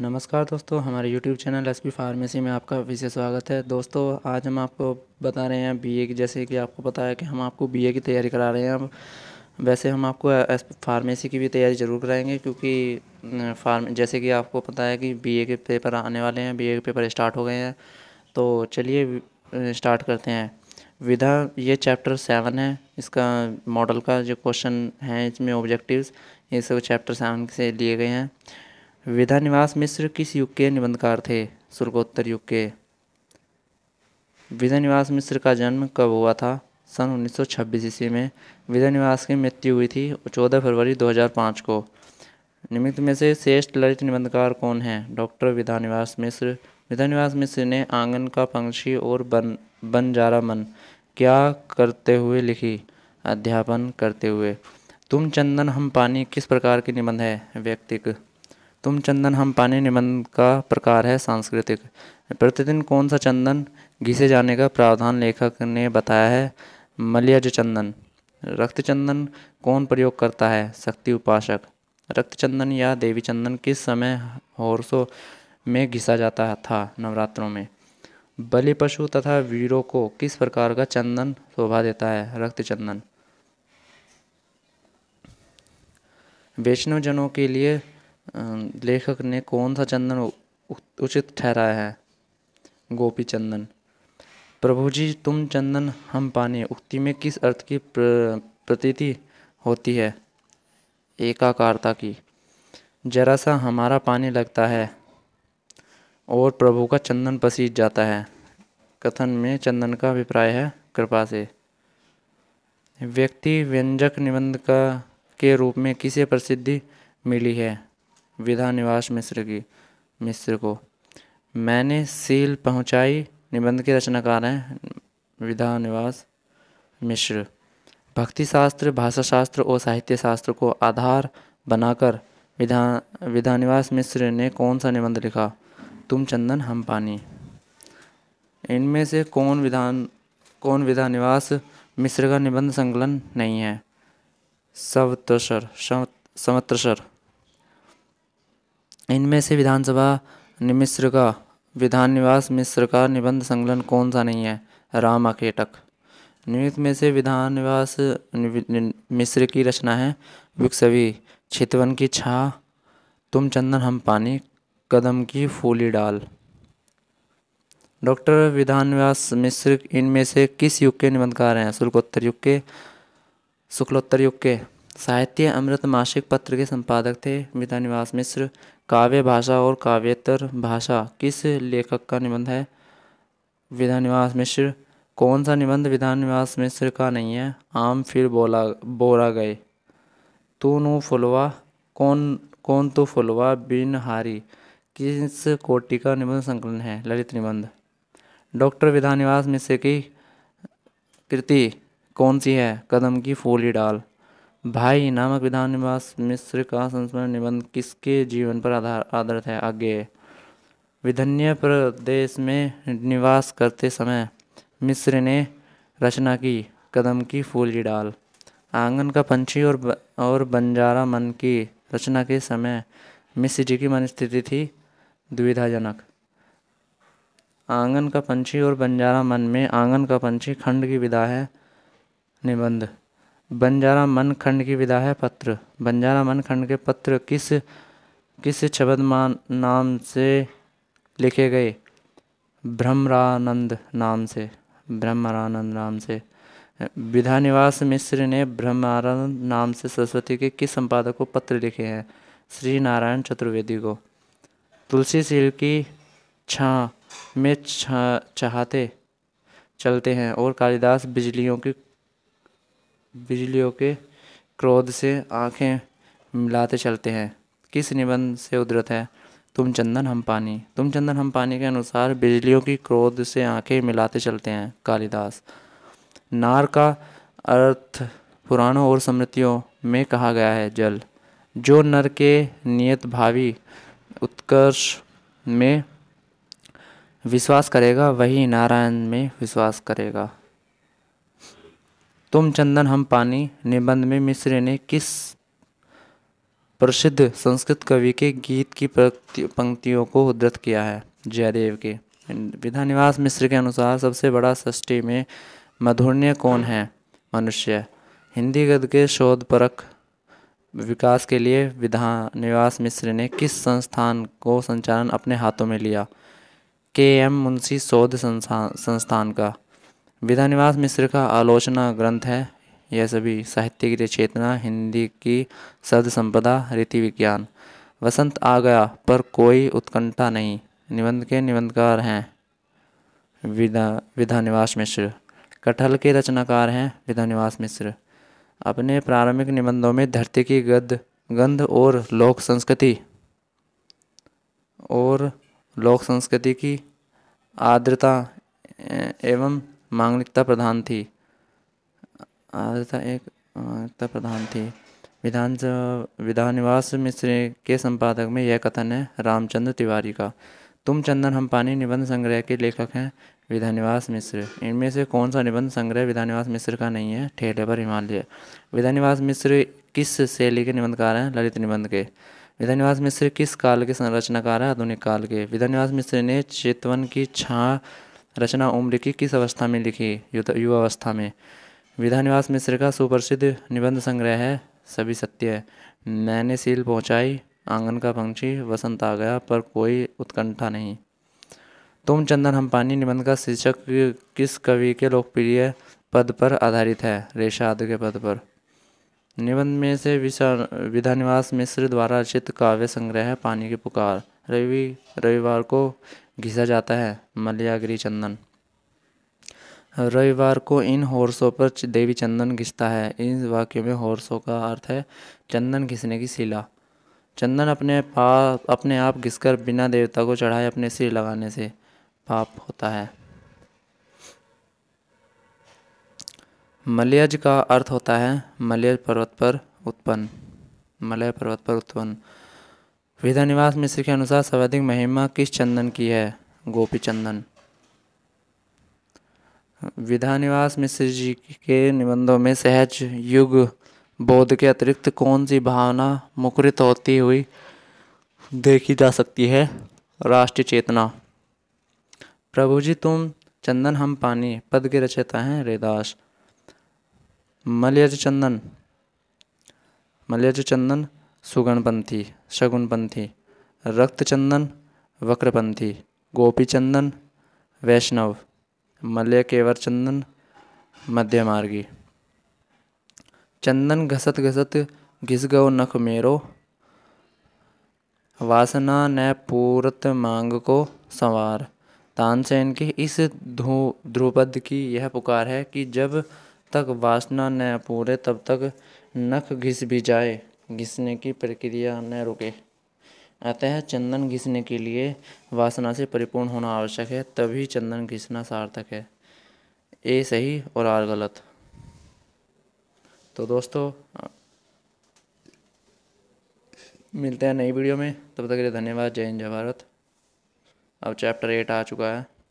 नमस्कार दोस्तों हमारे YouTube चैनल एस फार्मेसी में आपका विशेष स्वागत है दोस्तों आज हम आपको बता रहे हैं बीए की जैसे कि आपको पता है कि हम आपको बीए की तैयारी करा रहे हैं अब वैसे हम आपको एस फार्मेसी की भी तैयारी ज़रूर कराएंगे क्योंकि फार्म जैसे कि आपको पता है कि बीए के पेपर आने वाले हैं ए के पेपर स्टार्ट हो गए हैं तो चलिए स्टार्ट करते हैं विधा ये चैप्टर सेवन है इसका मॉडल का जो क्वेश्चन है इसमें ऑब्जेक्टिव्स ये सब चैप्टर सेवन से लिए गए हैं विधानिवास मिश्र किस युग के निबंधकार थे सुर्गोत्तर युग के विधानिवास मिश्र का जन्म कब हुआ था सन 1926 ईस्वी में विधानिवास की मृत्यु हुई थी 14 फरवरी 2005 को निमित्त में से श्रेष्ठ ललित निबंधकार कौन है डॉक्टर विधानिवास मिश्र विधानिवास मिश्र ने आंगन का पंक्षी और बन बनजारा मन क्या करते हुए लिखी अध्यापन करते हुए तुम चंदन हम पानी किस प्रकार के निबंध है व्यक्तिक तुम चंदन हम पाने निबंध का प्रकार है सांस्कृतिक प्रतिदिन कौन सा चंदन घिसे जाने का प्रावधान लेखक ने बताया है मलियज चंदन रक्त चंदन कौन प्रयोग करता है शक्ति उपासक रक्त चंदन या देवी चंदन किस समय हौरसों में घिसा जाता था नवरात्रों में बलि पशु तथा वीरों को किस प्रकार का चंदन शोभा देता है रक्त चंदन वैष्णवजनों के लिए लेखक ने कौन सा चंदन उचित ठहराया है गोपी चंदन प्रभु जी तुम चंदन हम पाने उक्ति में किस अर्थ की प्र, प्रतीति होती है एकाकारता की जरा सा हमारा पानी लगता है और प्रभु का चंदन पसीज जाता है कथन में चंदन का अभिप्राय है कृपा से व्यक्ति व्यंजक निबंध का के रूप में किसे प्रसिद्धि मिली है विधा निवास मिश्र की मिश्र को मैंने सील पहुंचाई निबंध के रचनाकार हैं विधा निवास मिश्र भक्ति शास्त्र भाषा शास्त्र और साहित्य शास्त्र को आधार बनाकर विधा विधानिवास मिश्र ने कौन सा निबंध लिखा तुम चंदन हम पानी इनमें से कौन विधान कौन विधानिवास मिश्र का निबंध संकलन नहीं है सवतसर सवतसर इनमें से विधानसभा मिश्र का विधान निवास मिश्र का निबंध संकलन कौन सा नहीं है राम अकेटक निमित्त में से विधान निवास मिश्र की रचना है विक छितवन की छा तुम चंदन हम पानी कदम की फूली डाल डॉक्टर विधान निवास मिश्र इनमें से किस युग के निबंधकार हैं शुल्कोत्तर युग के शुक्लोत्तर युग के साहित्य अमृत मासिक पत्र के संपादक थे विधान निवास मिश्र काव्य भाषा और काव्यतर भाषा किस लेखक का निबंध है विधान निवास मिश्र कौन सा निबंध विधान निवास मिश्र का नहीं है आम फिर बोला बोरा गए तू नू फुलवा कौन कौन तू फुलवा बिनहारी किस कोटि का निबंध संकलन है ललित निबंध डॉक्टर विधान निवास मिश्र की कृति कौन सी है कदम की फूली डाल भाई नामक विधान निवास मिश्र का संस्मरण निबंध किसके जीवन पर आधार आधारित है आगे विधन्य प्रदेश में निवास करते समय मिश्र ने रचना की कदम की फूल की डाल आंगन का पंछी और ब, और बंजारा मन की रचना के समय मिश्र जी की मन स्थिति थी दुविधाजनक आंगन का पंछी और बंजारा मन में आंगन का पंछी खंड की विधा है निबंध बंजारा मन खंड की विधा है पत्र बंजारा मन खंड के पत्र किस किस छबदमान नाम से लिखे गए ब्रह्मानंद नाम से ब्रह्मानंद नाम से विधा निवास मिश्र ने ब्रह्मानंद नाम से सरस्वती के किस संपादक को पत्र लिखे हैं श्री नारायण चतुर्वेदी को तुलसी सील की छा में चाहते चलते हैं और कालिदास बिजलियों की बिजलियों के क्रोध से आंखें मिलाते चलते हैं किस निबंध से उदृत है तुम चंदन हम पानी तुम चंदन हम पानी के अनुसार बिजलियों की क्रोध से आंखें मिलाते चलते हैं कालिदास नार का अर्थ पुराणों और स्मृतियों में कहा गया है जल जो नर के नियत भावी उत्कर्ष में विश्वास करेगा वही नारायण में विश्वास करेगा तुम चंदन हम पानी निबंध में मिश्र ने किस प्रसिद्ध संस्कृत कवि के गीत की पंक्तियों को उद्धृत किया है जयदेव के विधा निवास मिश्र के अनुसार सबसे बड़ा सृष्टि में मधुर्ण्य कौन है मनुष्य हिंदी गद के शोध परख विकास के लिए विधा निवास मिश्र ने किस संस्थान को संचालन अपने हाथों में लिया के एम मुंशी शोध संस्थान का विधानिवास मिश्र का आलोचना ग्रंथ है यह सभी साहित्य की चेतना हिंदी की शब्द संपदा रीति विज्ञान वसंत आ गया पर कोई उत्कंठा नहीं निबंध के निबंधकार हैं विधा विधानिवास मिश्र कटहल के रचनाकार हैं विधानिवास मिश्र अपने प्रारंभिक निबंधों में धरती की गद गंध और लोक संस्कृति और लोक संस्कृति की आर्द्रता एवं मांगलिकता प्रधान थी एक मांगलिकता प्रधान थी विधान निवास मिश्र के संपादक में यह कथन है रामचंद्र तिवारी का तुम चंदन हम पानी निबंध संग्रह के लेखक हैं विधानिवास मिश्र इनमें से कौन सा निबंध संग्रह विधानिवास मिश्र का नहीं है ठेले पर हिमालय विधानिवास मिश्र किस शैली के निबंधकार हैं ललित निबंध के विधानिवास मिश्र किस काल के संरचनाकार हैं आधुनिक काल के विधानिवास मिश्र ने चेतवन की छा रचना ओमली की किस अवस्था में लिखी युवावस्था में निवास मिश्र का सुप्रसिद्ध निबंध संग्रह है सभी सत्य है मैंने सील पहुंचाई आंगन का पंक्षी वसंत आ गया पर कोई उत्कंठा नहीं तुम चंदन हम पानी निबंध का शीर्षक किस कवि के लोकप्रिय पद पर आधारित है रेशा आदि के पद पर निबंध में से विधानिवास मिश्र द्वारा रचित काव्य संग्रह है पानी की पुकार रवि रविवार को घिसा जाता है मलयागिरी चंदन रविवार को इन हॉर्सों पर देवी चंदन घिसता है इन वाक्यों में हॉर्सों का अर्थ है चंदन घिसने की शिला चंदन अपने पाप अपने आप घिसकर बिना देवता को चढ़ाए अपने सिर लगाने से पाप होता है मलयज का अर्थ होता है मलय पर्वत पर उत्पन्न मलय पर्वत पर उत्पन्न विधा निवास मिश्र के अनुसार सर्वाधिक महिमा किस चंदन की है गोपी चंदन विधानिवास मिश्र जी के निबंधों में सहज युग बोध के अतिरिक्त कौन सी भावना मुखरित होती हुई देखी जा सकती है राष्ट्रीय चेतना प्रभु जी तुम चंदन हम पानी पद के रचयता हैं रेदास मलयज चंदन मलयज चंदन सुगणपंथी शगुनपंथी रक्तचंदन वक्रपंथी गोपीचंदन वैष्णव मल्य केवर चंदन मध्य मार्गी चंदन घसत घसत घिस गो नख मेरो वासना न पूरत मांग को संवार तानसेन की इस ध्रुपद की यह पुकार है कि जब तक वासना न पूरे तब तक नख घिस भी जाए घिसने की प्रक्रिया न रुके अतः चंदन घिसने के लिए वासना से परिपूर्ण होना आवश्यक है तभी चंदन घिसना सार्थक है ए सही और आर गलत तो दोस्तों मिलते हैं नई वीडियो में तब तक के लिए धन्यवाद जय हिंद जय भारत अब चैप्टर एट आ चुका है